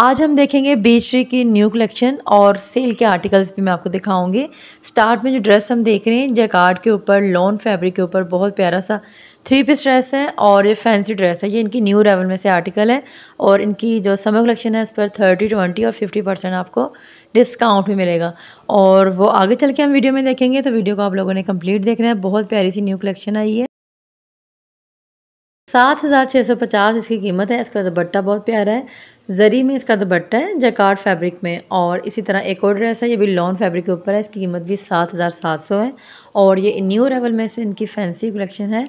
आज हम देखेंगे बेचरी की न्यू कलेक्शन और सेल के आर्टिकल्स भी मैं आपको दिखाऊंगी स्टार्ट में जो ड्रेस हम देख रहे हैं जैकार्ड के ऊपर लॉन फैब्रिक के ऊपर बहुत प्यारा सा थ्री पीस ड्रेस है और ये फैंसी ड्रेस है ये इनकी न्यू रेवल में से आर्टिकल है और इनकी जो समर कलेक्शन है इस पर थर्टी ट्वेंटी और फिफ्टी परसेंट आपको डिस्काउंट भी मिलेगा और वो आगे चल के हम वीडियो में देखेंगे तो वीडियो को आप लोगों ने कंप्लीट देखना है बहुत प्यारी सी न्यू कलेक्शन आई है सात हज़ार छः सौ पचास इसकी कीमत है इसका दुपट्टा बहुत प्यारा है जरी में इसका दुपट्टा है जैकार्ड फैब्रिक में और इसी तरह एक और ड्रेस है ये भी लॉन फैब्रिक के ऊपर है इसकी कीमत भी सात हज़ार सात सौ है और ये न्यू रेवल में से इनकी फैंसी कलेक्शन है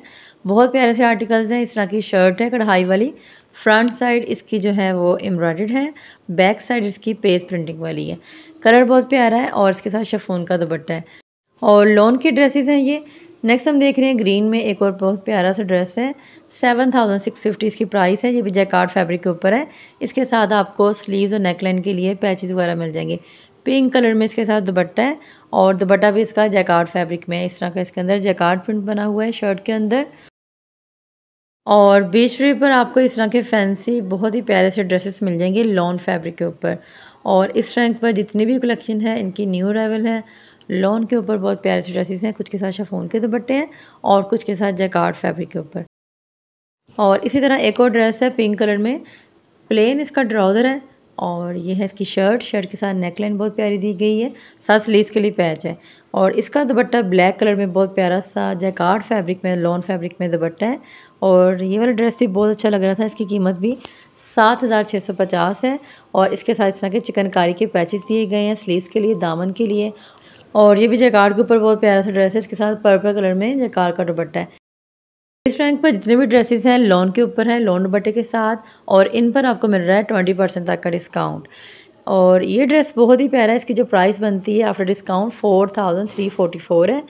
बहुत प्यारे से आर्टिकल्स हैं इस तरह की शर्ट है कढ़ाई वाली फ्रंट साइड इसकी जो है वो एम्ब्रॉयड है बैक साइड इसकी पेज प्रिंटिंग वाली है कलर बहुत प्यारा है और इसके साथ शफून का दुपट्टा है और लॉन की ड्रेसेस हैं ये नेक्स्ट हम देख रहे हैं ग्रीन में एक और बहुत प्यारा सा ड्रेस है सेवन थाउजेंड सिक्स फिफ्टी इसकी प्राइस है ये भी जैकार्ड फैब्रिक के ऊपर है इसके साथ आपको स्लीव्स और नेकलाइन के लिए पैचेस वगैरह मिल जाएंगे पिंक कलर में इसके साथ दुपट्टा है और दुपट्टा भी इसका जैकार्ड फैब्रिक में है इस तरह का इसके अंदर जैकार्ड प्रिंट बना हुआ है शर्ट के अंदर और बेचरी पर आपको इस तरह के फैंसी बहुत ही प्यारे से ड्रेसेस मिल जाएंगे लॉन्ग फैब्रिक के ऊपर और इस रैंक पर जितनी भी कलेक्शन है इनकी न्यू अरावल है लॉन के ऊपर बहुत प्यारे ड्रेसेस हैं कुछ के साथ शफोन के दुपट्टे हैं और कुछ के साथ जैकार्ड फैब्रिक के ऊपर और इसी तरह एक और ड्रेस है पिंक कलर में प्लेन इसका ट्राउज़र है और ये है इसकी शर्ट शर्ट के साथ नेकलाइन बहुत प्यारी दी गई है साथ स्लीव के लिए पैच है और इसका दुपट्टा ब्लैक कलर में बहुत प्यारा सा जैकार्ड फैब्रिक में लॉन फैब्रिक में दुपट्टा है और ये वाला ड्रेस भी बहुत अच्छा लग रहा था इसकी कीमत भी सात हज़ार छः सौ पचास है और इसके साथ इस तरह के चिकनकारी के पैचेस दिए गए हैं स्लीव्स के लिए दामन के लिए और ये भी जैकार्ड के ऊपर बहुत प्यारा सा ड्रेस है इसके साथ पर्पल कलर में जैकार का दुपट्टा है इस रैंक पर जितने भी ड्रेसेस हैं लॉन के ऊपर हैं लॉन दुपट्टे के साथ और इन पर आपको मिल रहा है ट्वेंटी परसेंट तक का डिस्काउंट और ये ड्रेस बहुत ही प्यारा है इसकी जो प्राइस बनती है after discount four thousand three forty four है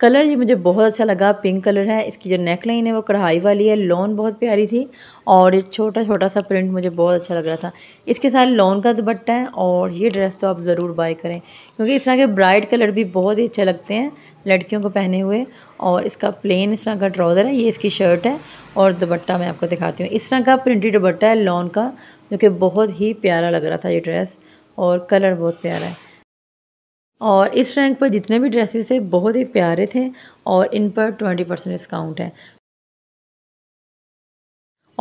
कलर ये मुझे बहुत अच्छा लगा पिंक कलर है इसकी जो नेक लाइन है वो कढ़ाई वाली है लॉन बहुत प्यारी थी और ये छोटा छोटा सा प्रिंट मुझे बहुत अच्छा लग रहा था इसके साथ लॉन का दुपट्टा है और ये ड्रेस तो आप ज़रूर बाय करें क्योंकि इस तरह के ब्राइट कलर भी बहुत ही अच्छे लगते हैं लड़कियों को पहने हुए और इसका प्लेन इस तरह का ट्राउज़र है ये इसकी शर्ट है और दुपट्टा मैं आपको दिखाती हूँ इस तरह का प्रिंटेड दुपट्टा है लॉन का जो कि बहुत ही प्यारा लग रहा था ये ड्रेस और कलर बहुत प्यारा है और इस रैंक पर जितने भी ड्रेसेस थे बहुत ही प्यारे थे और इन पर ट्वेंटी परसेंट डिस्काउंट है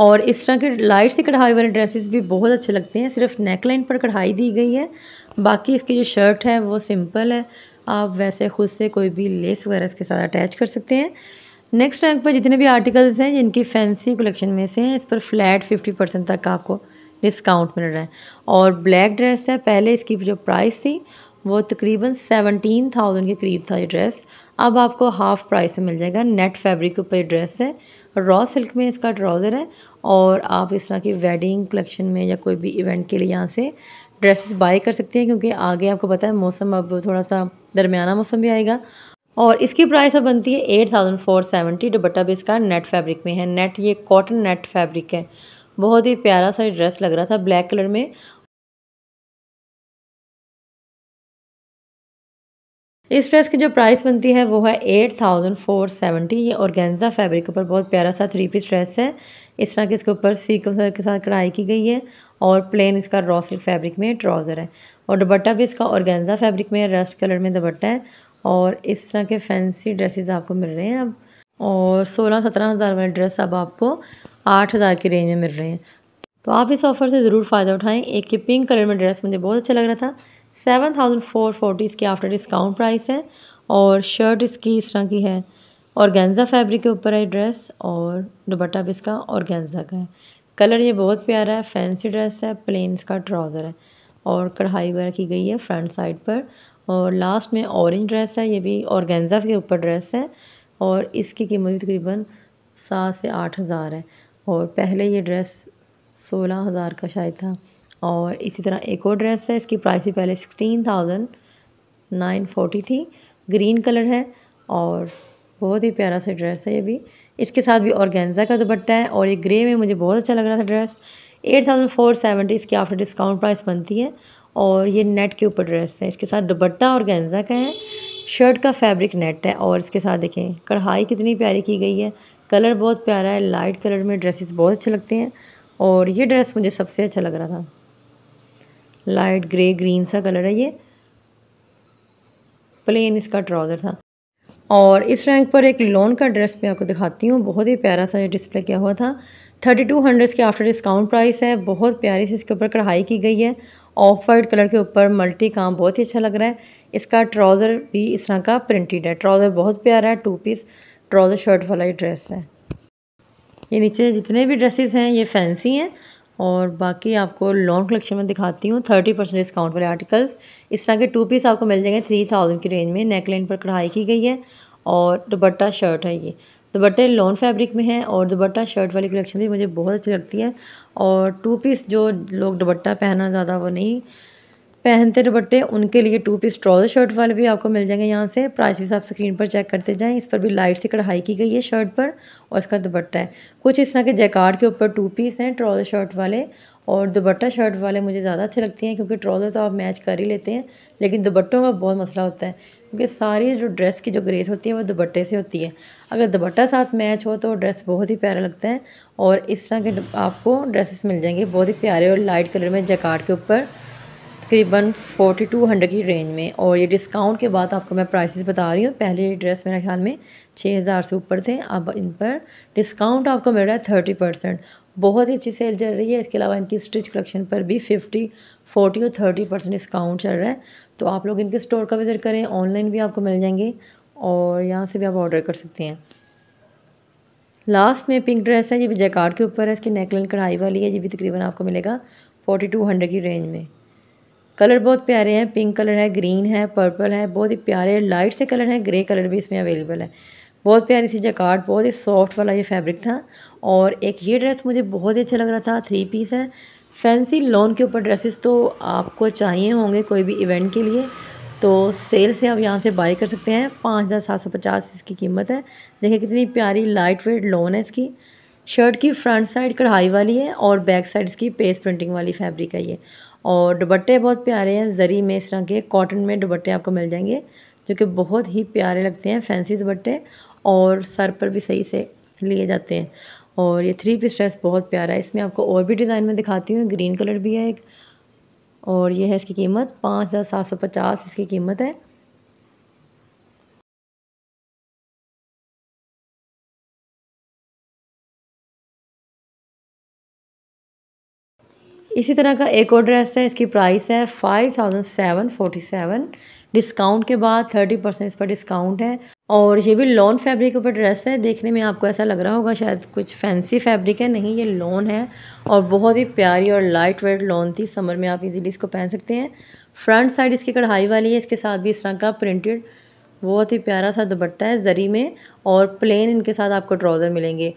और इस तरह के लाइट से कढ़ाई वाले ड्रेसेस भी बहुत अच्छे लगते हैं सिर्फ नेकलाइन पर कढ़ाई दी गई है बाकी इसकी जो शर्ट है वो सिंपल है आप वैसे खुद से कोई भी लेस वगैरह इसके साथ अटैच कर सकते हैं नेक्स्ट रैंक पर जितने भी आर्टिकल्स हैं जिनकी फैंसी कलेक्शन में से हैं इस पर फ्लैट फिफ्टी परसेंट तक आपको डिस्काउंट मिल रहा है और ब्लैक ड्रेस है पहले इसकी जो प्राइस थी वो तकरीबन सेवनटीन थाउजेंड के करीब था ये ड्रेस अब आपको हाफ़ प्राइस में मिल जाएगा नेट फैब्रिक के ऊपर ड्रेस है रॉ सिल्क में इसका ट्राउज़र है और आप इस तरह की वेडिंग कलेक्शन में या कोई भी इवेंट के लिए यहाँ से ड्रेसेस बाय कर सकते हैं क्योंकि आगे आपको पता है मौसम अब थोड़ा सा दरमियाना मौसम भी आएगा और इसकी प्राइस अब बनती है eight thousand four seventy dupatta भी इसका नेट फैब्रिक में है नेट ये कॉटन नेट फैब्रिक है बहुत ही प्यारा सा ड्रेस लग रहा था ब्लैक कलर में इस ड्रेस की जो प्राइस बनती है वो है एट थाउजेंड फोर सेवेंटी ये ऑर्गेंजा फैब्रिक के ऊपर बहुत प्यारा सा थ्री पीस ड्रेस है इस तरह के इसके ऊपर सीकर के साथ कढ़ाई की गई है और प्लेन इसका रॉसिल फैब्रिक में ट्राउज़र है और दुबट्टा भी इसका ऑर्गेन्जा फैब्रिक में रस्ट कलर में दुबट्टा है और इस तरह के फैंसी ड्रेसेज आपको मिल रहे हैं अब और सोलह सत्रह हज़ार वाले ड्रेस अब आपको आठ हज़ार की रेंज में मिल रहे हैं तो आप इस ऑफ़र से ज़रूर फ़ायदा उठाएं एक ये पिंक कलर में ड्रेस मुझे बहुत अच्छा लग रहा था सेवन थाउजेंड फोर फोर्टी इसकी आफ्टर डिस्काउंट प्राइस है और शर्ट इसकी इस तरह की है और गेंजा फैब्रिक के ऊपर है ड्रेस और दुबट्टा भी इसका और गेंजा का है कलर ये बहुत प्यारा है फैंसी ड्रेस है प्लेन इसका ट्राउज़र है और कढ़ाई वगैरह की गई है फ्रंट साइड पर और लास्ट में ऑरेंज ड्रेस है ये भी और गेंजा के ऊपर ड्रेस है और इसकी कीमत भी तकरीबन सात से आठ हज़ार है और पहले ये ड्रेस सोलह हज़ार का शायद था और इसी तरह एक और ड्रेस है इसकी प्राइस भी पहले सिक्सटीन थाउजेंड नाइन फोर्टी थी ग्रीन कलर है और बहुत ही प्यारा सा ड्रेस है ये भी इसके साथ भी ऑर्गेन्जा का दुपट्टा है और ये ग्रे में मुझे बहुत अच्छा लग रहा था dress eight thousand four seventy इसकी आफ्टर डिस्काउंट प्राइस बनती है और ये नेट के ऊपर ड्रेस है इसके साथ दुपट्टा और गेंजा का है शर्ट का फैब्रिक नेट है और इसके साथ देखें कढ़ाई कितनी प्यारी की गई है कलर बहुत प्यारा है लाइट कलर में ड्रेसेस बहुत अच्छे लगते हैं और ये ड्रेस मुझे सबसे अच्छा लग रहा था लाइट ग्रे ग्रीन सा कलर है ये प्लेन इसका ट्राउज़र था और इस रैंक पर एक लोन का ड्रेस मैं आपको दिखाती हूँ बहुत ही प्यारा सा ये डिस्प्ले किया हुआ था थर्टी टू हंड्रेड के आफ्टर डिस्काउंट प्राइस है बहुत प्यारी से इसके ऊपर कढ़ाई की गई है ऑफ वाइट कलर के ऊपर मल्टी काम बहुत ही अच्छा लग रहा है इसका ट्राउज़र भी इस तरह का प्रिंटेड है ट्राउज़र बहुत प्यारा है टू पीस ट्राउज़र शर्ट वाला ही ड्रेस है ये नीचे जितने भी ड्रेसेस हैं ये फैंसी हैं और बाकी आपको लॉन्ग कलेक्शन में दिखाती हूँ थर्टी परसेंट डिस्काउंट वाले आर्टिकल्स इस तरह के टू पीस आपको मिल जाएंगे थ्री थाउजेंड की रेंज में नेक लाइन पर कढ़ाई की गई है और दुपट्टा शर्ट है ये दुपट्टे लॉन्ग फैब्रिक में है और दुपट्टा शर्ट वाली कलेक्शन भी मुझे बहुत अच्छी लगती है और टू पीस जो लोग दुपट्टा पहनना ज़्यादा वो नहीं पहनते दुपट्टे उनके लिए टू पीस ट्राउजर शर्ट वाले भी आपको मिल जाएंगे यहाँ से प्राइस भी आप स्क्रीन पर चेक करते जाएँ इस पर भी लाइट से कढ़ाई की गई है शर्ट पर और इसका दुपट्टा है कुछ इस तरह के जैकार्ड के ऊपर टू पीस हैं ट्राउजर शर्ट वाले और दुपट्टा शर्ट वाले मुझे ज़्यादा अच्छे लगते हैं क्योंकि ट्राउज़र तो आप मैच कर ही लेते हैं लेकिन दुपट्टों का बहुत मसला होता है क्योंकि सारी जो ड्रेस की जो ग्रेस होती है वो दुपट्टे से होती है अगर दुपट्टा साथ मैच हो तो ड्रेस बहुत ही प्यारा लगता है और इस तरह के आपको ड्रेसेस मिल जाएंगे बहुत ही प्यारे और लाइट कलर में जैकार्ड के ऊपर तकरीबन 4200 की रेंज में और ये डिस्काउंट के बाद आपको मैं प्राइसेस बता रही हूँ पहले ड्रेस मेरे ख्याल में 6000 से ऊपर थे अब इन पर डिस्काउंट आपको मिल रहा है थर्टी परसेंट बहुत ही अच्छी सेल चल रही है इसके अलावा इनकी स्टिच कलेक्शन पर भी फिफ्टी फोर्टी और थर्टी परसेंट डिस्काउंट चल रहा है तो आप लोग इनके स्टोर का विज़िट करें ऑनलाइन भी आपको मिल जाएंगे और यहाँ से भी आप ऑर्डर कर सकते हैं लास्ट में पिंक ड्रेस है ये भी जैकार्ड के ऊपर है इसकी नेकलाइन कढ़ाई वाली है ये भी तकरीबन आपको मिलेगा फोर्टी टू हंड्रेड की रेंज में कलर बहुत प्यारे हैं पिंक कलर है ग्रीन है पर्पल है बहुत ही प्यारे लाइट से कलर हैं ग्रे कलर भी इसमें अवेलेबल है बहुत प्यारी सी जकार्ड बहुत ही सॉफ्ट वाला ये फैब्रिक था और एक ये ड्रेस मुझे बहुत ही अच्छा लग रहा था थ्री पीस है फैंसी लॉन के ऊपर ड्रेसेस तो आपको चाहिए होंगे कोई भी इवेंट के लिए तो सेल से आप यहाँ से बाई कर सकते हैं पाँच हज़ार सात सौ पचास इसकी कीमत है देखिए कितनी प्यारी लाइट वेट लॉन है इसकी शर्ट की फ्रंट साइड कढ़ाई वाली है और बैक साइड इसकी पेस प्रिंटिंग वाली फैब्रिक है ये और दुबट्टे बहुत प्यारे हैं ज़री में इस तरह के कॉटन में दुबट्टे आपको मिल जाएंगे जो कि बहुत ही प्यारे लगते हैं फैंसी दुपट्टे और सर पर भी सही से लिए जाते हैं और ये थ्री पीस ड्रेस बहुत प्यारा है इसमें आपको और भी डिज़ाइन में दिखाती हूँ ग्रीन कलर भी है एक और ये है इसकी कीमत पाँच हज़ार सात सौ पचास इसकी कीमत है इसी तरह का एक और ड्रेस है इसकी प्राइस है five thousand seven forty seven discount के बाद थर्टी परसेंट इस पर डिस्काउंट है और ये भी लॉन फैब्रिक के ऊपर ड्रेस है देखने में आपको ऐसा लग रहा होगा शायद कुछ फैंसी फैब्रिक है नहीं ये लॉन है और बहुत ही प्यारी और लाइट वेट लॉन थी समर में आप इजीली इसको पहन सकते हैं फ्रंट साइड इसकी कढ़ाई वाली है इसके साथ भी इस तरह का प्रिंटेड बहुत ही प्यारा सा दुपट्टा है जरी में और प्लेन इनके साथ आपको ट्राउज़र मिलेंगे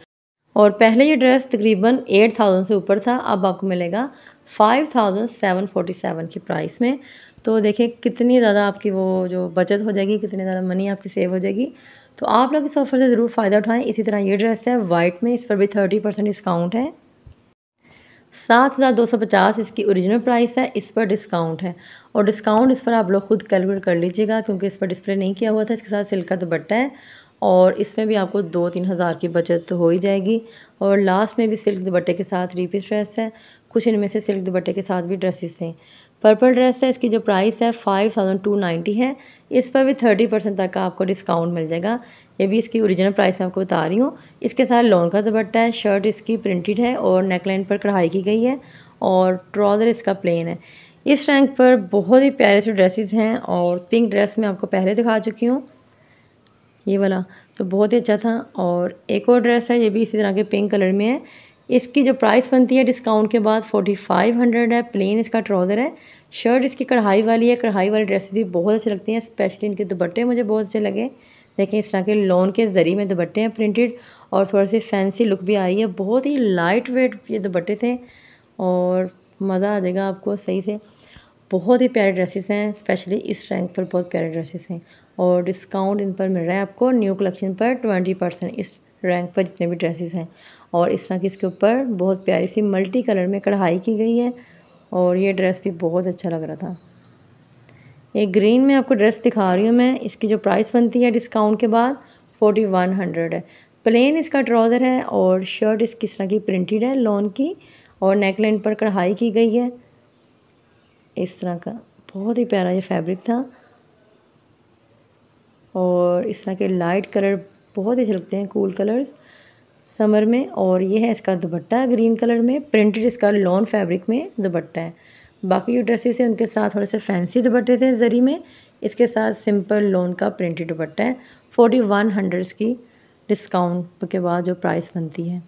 और पहले ये ड्रेस तकरीबन एट थाउजेंड से ऊपर था अब आपको मिलेगा five thousand seven forty seven की प्राइस में तो देखिए कितनी ज़्यादा आपकी वो जो बचत हो जाएगी कितनी ज़्यादा मनी आपकी सेव हो जाएगी तो आप लोग इस ऑफ़र से ज़रूर फ़ायदा उठाएं इसी तरह ये ड्रेस है वाइट में इस पर भी थर्टी परसेंट डिस्काउंट है सात हज़ार दो सौ पचास इसकी ओरिजिनल प्राइस है इस पर डिस्काउंट है और डिस्काउंट इस पर आप लोग खुद कैलकुलेट कर लीजिएगा क्योंकि इस पर डिस्प्ले नहीं किया हुआ था इसके साथ सिल्क का दुपट्टा है और इसमें भी आपको दो तीन हज़ार की बचत हो ही जाएगी और लास्ट में भी सिल्क दुपट्टे के साथ थ्री पीस ड्रेस है कुछ इनमें से सिल्क दुपट्टे के साथ भी ड्रेसेस थे पर्पल ड्रेस है इसकी जो प्राइस है फाइव थाउजेंड टू नाइन्टी है इस पर भी थर्टी परसेंट तक का आपको डिस्काउंट मिल जाएगा ये भी इसकी ओरिजिनल प्राइस में आपको बता रही हूँ इसके साथ लॉन्ग का दुपट्टा है शर्ट इसकी प्रिंटेड है और नेकलाइन पर कढ़ाई की गई है और ट्राउज़र इसका प्लेन है इस रैंक पर बहुत ही प्यारे से ड्रेसेस हैं और पिंक ड्रेस मैं आपको पहले दिखा चुकी हूँ ये वाला तो बहुत ही अच्छा था और एक और ड्रेस है ये भी इसी तरह के पिंक कलर में है इसकी जो प्राइस बनती है डिस्काउंट के बाद फोर्टी फाइव हंड्रेड है प्लेन इसका ट्राउज़र है शर्ट इसकी कढ़ाई वाली है कढ़ाई वाली ड्रेसेस भी बहुत अच्छी लगती हैं स्पेशली इनके दुपट्टे मुझे बहुत अच्छे लगे देखें इस तरह के लॉन के ज़रिए में दुपट्टे हैं प्रिंटेड और थोड़ी सी फैंसी लुक भी आई है बहुत ही लाइट वेट ये दुपट्टे थे और मज़ा आ जाएगा आपको सही से बहुत ही प्यारे ड्रेसेस हैं स्पेशली इस रैंक पर बहुत प्यारे ड्रेसेस हैं और डिस्काउंट इन पर मिल रहा है आपको न्यू कलेक्शन पर ट्वेंटी परसेंट इस रैंक पर जितने भी ड्रेसेस हैं और इस तरह की इसके ऊपर बहुत प्यारी सी मल्टी कलर में कढ़ाई की गई है और ये ड्रेस भी बहुत अच्छा लग रहा था ये ग्रीन में आपको ड्रेस दिखा रही हूँ मैं इसकी जो प्राइस बनती है डिस्काउंट के बाद फोर्टी वन हंड्रेड है प्लेन इसका ट्राउज़र है और शर्ट इस किस तरह की प्रिंटेड है लॉन की और नेकलाइन पर कढ़ाई की गई है इस तरह का बहुत ही प्यारा ये फैब्रिक था इस तरह के लाइट कलर बहुत ही अच्छे लगते हैं कूल कलर्स समर में और ये है इसका दुपट्टा ग्रीन कलर में प्रिंटेड इसका लॉन फैब्रिक में दुपट्टा है बाकी जो ड्रेसेस हैं उनके साथ थोड़े से फैंसी दुपट्टे थे जरी में इसके साथ सिंपल लॉन का प्रिंटेड दुपट्टा है फोर्टी वन हंड्रेड्स की डिस्काउंट के बाद जो प्राइस बनती है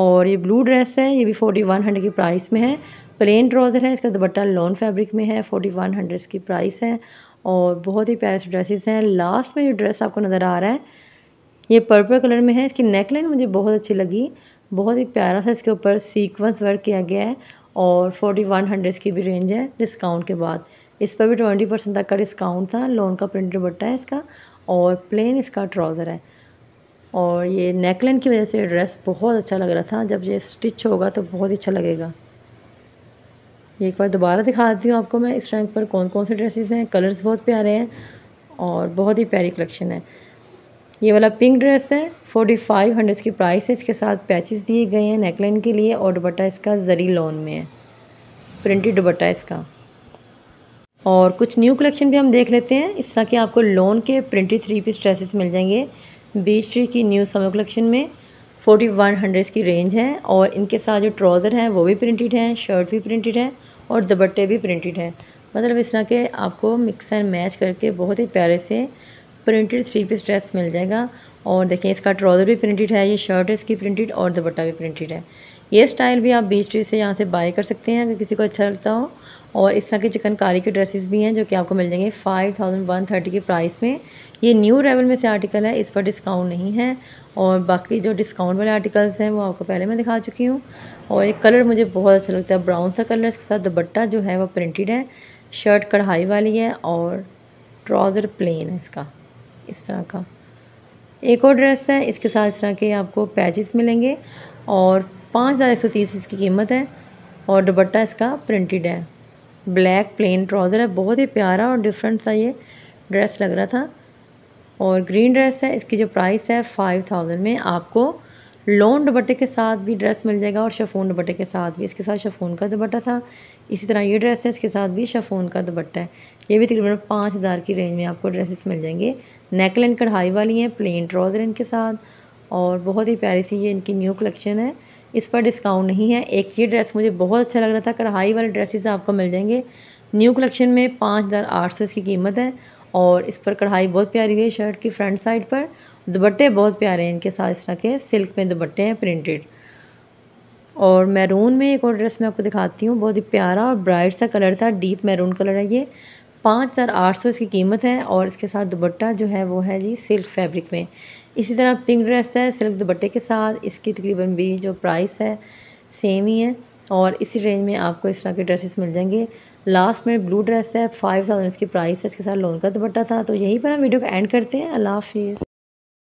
और ये ब्लू ड्रेस है ये भी फोर्टी वन हंड्रेड की प्राइस में है प्लेन ट्राउज़र है इसका दुपट्टा लॉन फैब्रिक में है फोर्टी वन हंड्रेड की प्राइस है और बहुत ही प्यारे से ड्रेसेस हैं लास्ट में जो ड्रेस आपको नज़र आ रहा है ये पर्पल कलर में है इसकी नेकलाइन मुझे बहुत अच्छी लगी बहुत ही प्यारा सा इसके ऊपर सीक्वेंस वर्क किया गया है और फोर्टी वन हंड्रेड की भी रेंज है डिस्काउंट के बाद इस पर भी ट्वेंटी परसेंट तक का डिस्काउंट था लोन का प्रिंट बट्टा है इसका और प्लेन इसका ट्राउज़र है और ये नेकलाइन की वजह से ड्रेस बहुत अच्छा लग रहा था जब ये स्टिच होगा तो बहुत ही अच्छा लगेगा ये एक बार दोबारा दिखा देती हूँ आपको मैं इस रैंक पर कौन कौन से ड्रेसेस हैं कलर्स बहुत प्यारे हैं और बहुत ही प्यारी कलेक्शन है ये वाला पिंक ड्रेस है फोर्टी फाइव हंड्रेड की प्राइस है इसके साथ पैचेस दिए गए हैं नेकलाइन के लिए और दुबट्टा इसका जरी लॉन में है प्रिंटेड दुबट्टा इसका और कुछ न्यू कलेक्शन भी हम देख लेते हैं इस तरह के आपको लॉन के प्रिंटेड थ्री पीस ड्रेसेस मिल जाएंगे बीस ट्री की न्यू समर कलेक्शन में फोर्टी वन हंड्रेड की रेंज है और इनके साथ जो ट्राउज़र हैं वो भी प्रिंटेड हैं शर्ट भी प्रिंटेड है और दुपट्टे भी प्रिंटेड हैं मतलब इस तरह के आपको मिक्स एंड मैच करके बहुत ही प्यारे से प्रिंटेड थ्री पीस ड्रेस मिल जाएगा और देखें इसका ट्राउज़र भी प्रिंटेड है ये शर्ट है इसकी प्रिंटेड और दुपट्टा भी प्रिंटेड है ये स्टाइल भी आप बीच ट्री से यहाँ से बाय कर सकते हैं अगर किसी को अच्छा लगता हो और इस तरह की चिकनकारी के ड्रेसेस भी हैं जो कि आपको मिल जाएंगे फाइव थाउजेंड वन थर्टी के प्राइस में ये न्यू रेवल में से आर्टिकल है इस पर डिस्काउंट नहीं है और बाकी जो डिस्काउंट वाले आर्टिकल्स हैं वो आपको पहले मैं दिखा चुकी हूँ और ये कलर मुझे बहुत अच्छा लगता है ब्राउन सा कलर इसके साथ दुपट्टा जो है वो प्रिंटेड है शर्ट कढ़ाई वाली है और ट्राउज़र प्लेन है इसका इस तरह का एक और ड्रेस है इसके साथ इस तरह के आपको पैचेस मिलेंगे और पाँच हज़ार एक सौ तीस इसकी कीमत है और दुपट्टा इसका प्रिंटेड है ब्लैक प्लेन ट्राउज़र है बहुत ही प्यारा और डिफरेंट सा ये ड्रेस लग रहा था और ग्रीन ड्रेस है इसकी जो प्राइस है फाइव थाउजेंड में आपको लॉन दुपट्टे के साथ भी ड्रेस मिल जाएगा और शफोन दुपट्टे के साथ भी इसके साथ शफोन का दुपट्टा था इसी तरह ये ड्रेस है इसके साथ भी शफोन का दुपट्टा है ये भी तकरीबन पाँच हज़ार की रेंज में आपको ड्रेसेस मिल जाएंगे नेक लाइन कढ़ाई वाली हैं प्लेन ट्राउज़र इनके साथ और बहुत ही प्यारी सी ये इनकी न्यू कलेक्शन है इस पर डिस्काउंट नहीं है एक ये ड्रेस मुझे बहुत अच्छा लग रहा था कढ़ाई वाले ड्रेसेस आपको मिल जाएंगे न्यू कलेक्शन में पाँच हज़ार आठ सौ इसकी कीमत है और इस पर कढ़ाई बहुत प्यारी हुई है शर्ट की फ्रंट साइड पर दुपट्टे बहुत प्यारे हैं इनके साथ इस तरह के सिल्क में दुपट्टे हैं प्रिंटेड और मैरून में एक और ड्रेस मैं आपको दिखाती हूँ बहुत ही प्यारा और ब्राइट सा कलर था डीप मैरून कलर है ये पाँच हज़ार आठ सौ इसकी कीमत है और इसके साथ दुपट्टा जो है वो है जी सिल्क फैब्रिक में इसी तरह पिंक ड्रेस है सिल्क दुपट्टे के साथ इसकी तकरीबन भी जो प्राइस है सेम ही है और इसी रेंज में आपको इस तरह के ड्रेसेस मिल जाएंगे लास्ट में ब्लू ड्रेस है फाइव थाउजेंड इसकी प्राइस है इसके साथ लोन का दुपट्टा था तो यहीं पर हम वीडियो को एंड करते हैं अल्लाह हाफिज़